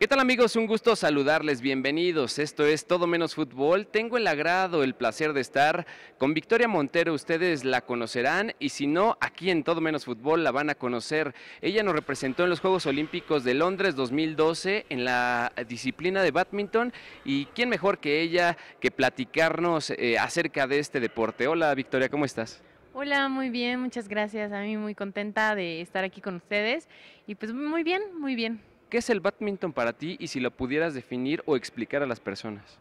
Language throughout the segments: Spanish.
¿Qué tal amigos? Un gusto saludarles, bienvenidos. Esto es Todo menos Fútbol. Tengo el agrado, el placer de estar con Victoria Montero. Ustedes la conocerán y si no, aquí en Todo menos Fútbol la van a conocer. Ella nos representó en los Juegos Olímpicos de Londres 2012 en la disciplina de badminton y quién mejor que ella que platicarnos eh, acerca de este deporte. Hola Victoria, ¿cómo estás? Hola, muy bien, muchas gracias. A mí muy contenta de estar aquí con ustedes y pues muy bien, muy bien. ¿Qué es el badminton para ti y si lo pudieras definir o explicar a las personas?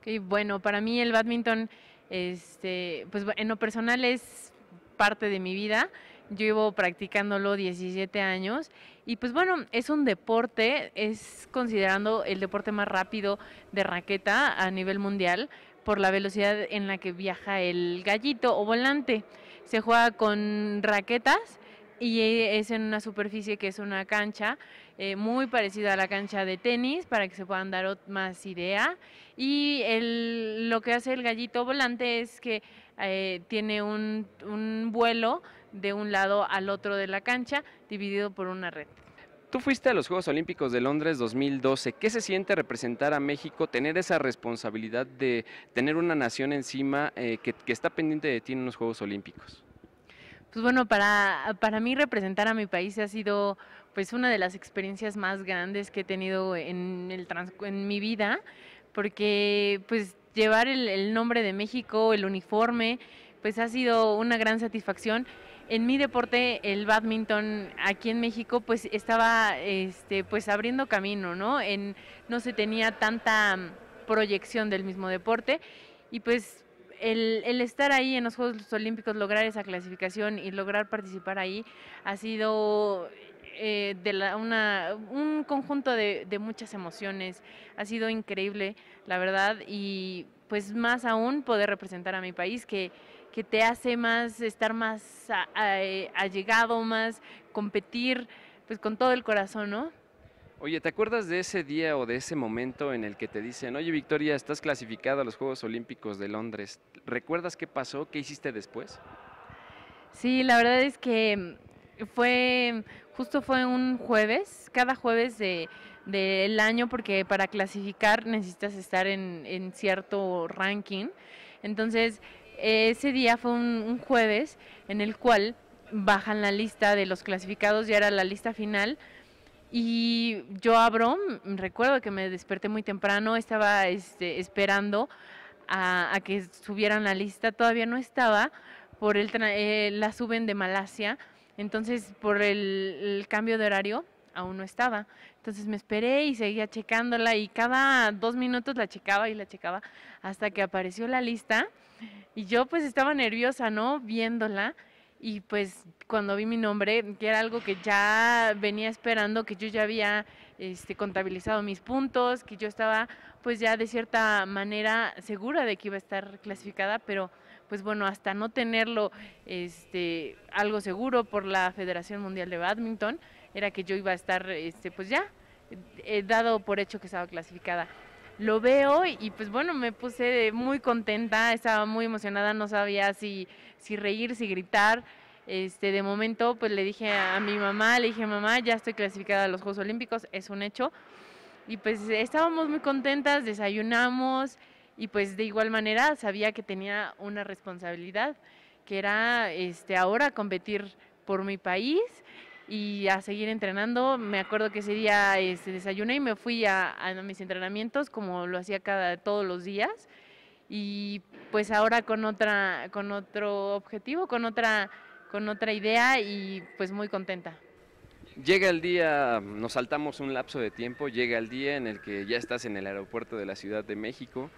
Okay, bueno, para mí el badminton, este, pues en lo personal es parte de mi vida. Yo llevo practicándolo 17 años y pues bueno, es un deporte, es considerando el deporte más rápido de raqueta a nivel mundial por la velocidad en la que viaja el gallito o volante. Se juega con raquetas y eh, es en una superficie que es una cancha eh, muy parecida a la cancha de tenis para que se puedan dar más idea. Y lo que hace el gallito volante es que eh, tiene un, vuelo de un lado al otro de la cancha dividido por una red. Tú fuiste a los Juegos Olímpicos de Londres 2012. ¿Qué se siente representar a México, tener esa responsabilidad de tener una nación encima eh, que, que, está pendiente de ti en los Juegos Olímpicos? Pues bueno, para, para mí representar a mi país ha sido pues una de las experiencias más grandes que he tenido en, el trans, en mi vida, porque pues llevar el, nombre de México, el uniforme, pues ha sido una gran satisfacción en mi deporte, el badminton aquí en México, pues estaba este, pues abriendo camino, ¿no? En, no se tenía tanta proyección del mismo deporte y pues el, el, estar ahí en los Juegos Olímpicos, lograr esa clasificación y lograr participar ahí ha sido eh, de una, un conjunto de, muchas emociones. Ha sido increíble, la verdad, y pues más aún poder representar a mi país que que te hace más estar más eh, allegado, más competir, pues con todo el corazón, ¿no? Oye, ¿te acuerdas de ese día o de ese momento en el que te dicen, oye Victoria, estás clasificada a los Juegos Olímpicos de Londres? ¿Recuerdas qué pasó? ¿Qué hiciste después? Sí, la verdad es que mm, fue justo fue un jueves, cada jueves del año, porque para clasificar necesitas estar en, cierto ranking. Entonces, ese día fue un, jueves en el cual bajan la lista de los clasificados, ya era la lista final. Y yo abro, recuerdo que me desperté muy temprano, estaba este, esperando a, que subieran la lista, todavía no estaba, por el eh, la suben de Malasia entonces, por el, cambio de horario, aún no estaba. Entonces me esperé y seguía checándola y cada dos minutos la checaba y la checaba hasta que apareció la lista y yo pues estaba nerviosa, ¿no? Viéndola y pues cuando vi mi nombre, que era algo que ya venía esperando, que yo ya había este, contabilizado mis puntos, que yo estaba pues ya de cierta manera segura de que iba a estar clasificada, pero pues bueno, hasta no tenerlo este, algo seguro por la Federación Mundial de Badminton, era que yo iba a estar, este, pues ya, eh, dado por hecho que estaba clasificada. Lo veo y pues bueno, me puse muy contenta, estaba muy emocionada, no sabía si, reír, si gritar. Este, de momento, pues le dije a mi mamá, le dije, mamá, ya estoy clasificada a los Juegos Olímpicos, es un hecho. Y pues estábamos muy contentas, desayunamos, y pues de igual manera sabía que tenía una responsabilidad, que era este, ahora competir por mi país y a seguir entrenando. Me acuerdo que ese día este, desayuné y me fui a, a, mis entrenamientos como lo hacía cada, todos los días y pues ahora con otra con otro objetivo, con otra con otra idea y pues muy contenta. Llega el día, nos saltamos un lapso de tiempo, llega el día en el que ya estás en el aeropuerto de la Ciudad de México,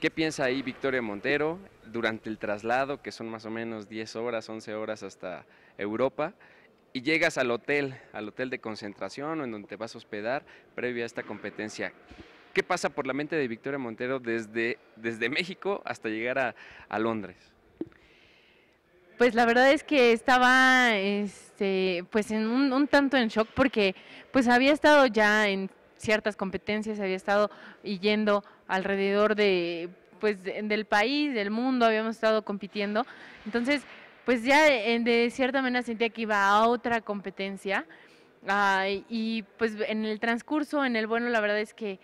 ¿Qué piensa ahí Victoria Montero durante el traslado, que son más o menos 10 horas, 11 horas hasta Europa? Y llegas al hotel, al hotel de concentración o en donde te vas a hospedar previo a esta competencia. ¿Qué pasa por la mente de Victoria Montero desde, desde México hasta llegar a, Londres? Pues la verdad es que estaba este, pues en un, un tanto en shock porque pues había estado ya en ciertas competencias, había estado yendo alrededor de pues del país, del mundo, habíamos estado compitiendo. Entonces, pues ya eh, de, cierta manera sentía que iba a otra competencia. y pues en el transcurso, en el bueno, la verdad es que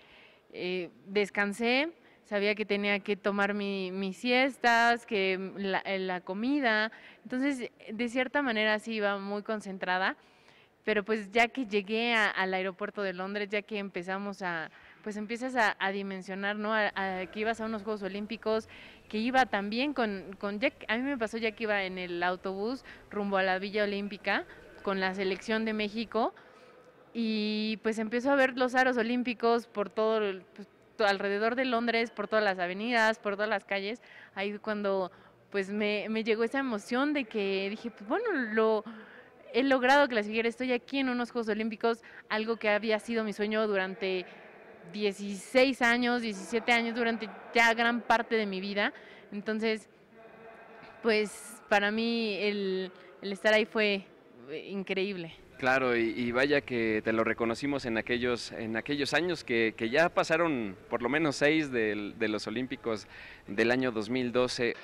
eh, descansé, sabía que tenía que tomar mis siestas, que mm, la, eh, la comida. Entonces, de cierta manera sí iba muy concentrada pero pues ya que llegué al aeropuerto de Londres, ya que empezamos a, pues empiezas a, dimensionar, ¿no? que ibas a unos Juegos Olímpicos, que iba también con, con Jack, a mí me pasó ya que iba en el autobús rumbo a la Villa Olímpica con la selección de México y pues empiezo a ver los aros olímpicos por todo, pues, alrededor de Londres, por todas las avenidas, por todas las calles, ahí cuando pues me, me llegó esa emoción de que dije, pues bueno, lo, he logrado que clasificar, estoy aquí en unos Juegos Olímpicos, algo que había sido mi sueño durante 16 años, 17 años, durante ya gran parte de mi vida. Entonces, pues para mí el, estar ahí fue eh, increíble. Claro, y, vaya que te lo reconocimos en aquellos, en aquellos años que, ya pasaron por lo menos seis de, los Olímpicos del año 2012.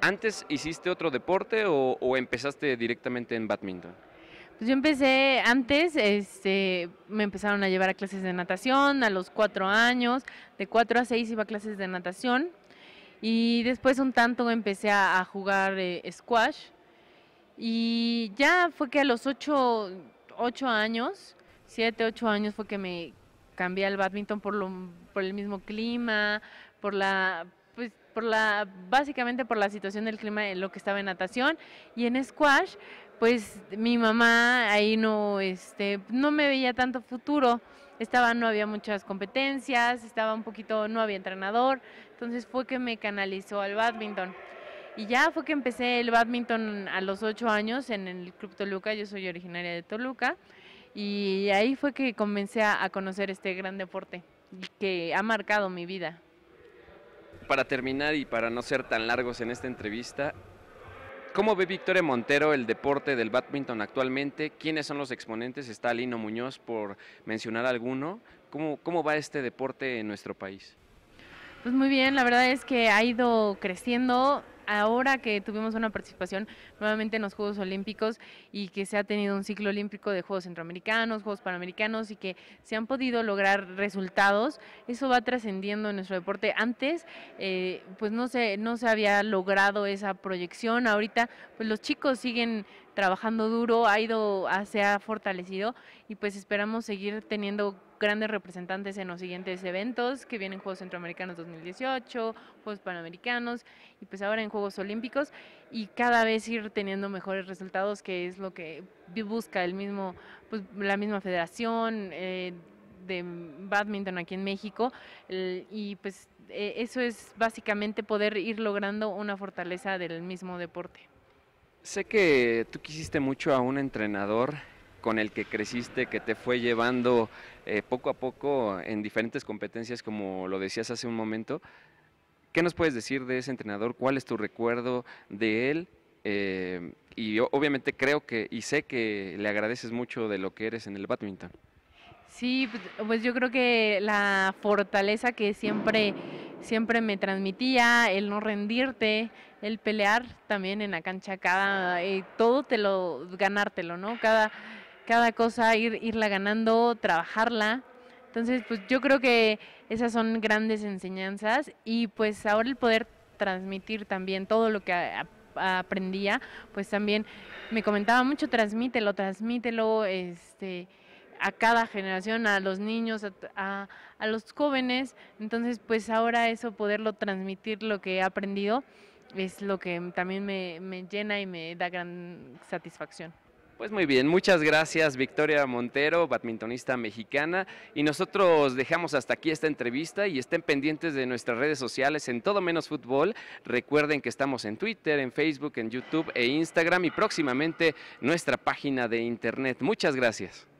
¿Antes hiciste otro deporte o, o empezaste directamente en badminton? Pues yo empecé antes, este, me empezaron a llevar a clases de natación a los cuatro años, de cuatro a seis iba a clases de natación y después un tanto empecé a, jugar eh, squash y ya fue que a los ocho, ocho años, siete, ocho años fue que me cambié al badminton por, lo, por el mismo clima, por la pues por la, básicamente por la situación del clima en lo que estaba en natación y en squash, pues mi mamá ahí no, este, no me veía tanto futuro. Estaba, no había muchas competencias, estaba un poquito, no había entrenador, entonces fue que me canalizó al badminton. Y ya fue que empecé el badminton a los ocho años en el Club Toluca, yo soy originaria de Toluca, y ahí fue que comencé a conocer este gran deporte que ha marcado mi vida para terminar y para no ser tan largos en esta entrevista, ¿Cómo ve Victoria Montero el deporte del badminton actualmente? ¿Quiénes son los exponentes? Está Lino Muñoz por mencionar alguno. ¿Cómo, cómo va este deporte en nuestro país? Pues muy bien, la verdad es que ha ido creciendo ahora que tuvimos una participación nuevamente en los Juegos Olímpicos y que se ha tenido un ciclo olímpico de Juegos Centroamericanos, Juegos Panamericanos y que se han podido lograr resultados, eso va trascendiendo en nuestro deporte. Antes, eh, pues no se, no se había logrado esa proyección, ahorita pues los chicos siguen trabajando duro, ha ido, se ha fortalecido y pues esperamos seguir teniendo grandes representantes en los siguientes eventos, que vienen Juegos Centroamericanos 2018, Juegos Panamericanos y pues ahora en Juegos Olímpicos y cada vez ir teniendo mejores resultados, que es lo que busca el mismo, pues, la misma federación eh, de badminton aquí en México eh, y pues e, eso es básicamente poder ir logrando una fortaleza del mismo deporte. Sé que tú quisiste mucho a un entrenador con el que creciste, que te fue llevando eh, poco a poco en diferentes competencias, como lo decías hace un momento. ¿Qué nos puedes decir de ese entrenador? ¿Cuál es tu recuerdo de él? Eh, y obviamente creo que y sé que le agradeces mucho de lo que eres en el badminton. Sí, pues, pues yo creo que la fortaleza que siempre, siempre me transmitía, el no rendirte, el pelear también en la cancha, cada, eh, todo te lo, ganártelo, ¿no? Cada, cada cosa, ir, irla ganando, trabajarla. Entonces, pues yo creo que esas son grandes enseñanzas y pues ahora el poder transmitir también todo lo que aprendía, pues también me comentaba mucho, transmítelo, transmítelo, este a cada generación, a los niños, a, a, a, los jóvenes. Entonces, pues ahora eso, poderlo transmitir lo que he aprendido, es lo que también me, me llena y me da gran satisfacción. Pues muy bien, muchas gracias Victoria Montero, badmintonista mexicana. Y nosotros dejamos hasta aquí esta entrevista y estén pendientes de nuestras redes sociales en Todo Menos Fútbol. Recuerden que estamos en Twitter, en Facebook, en YouTube e Instagram y próximamente nuestra página de internet. Muchas gracias.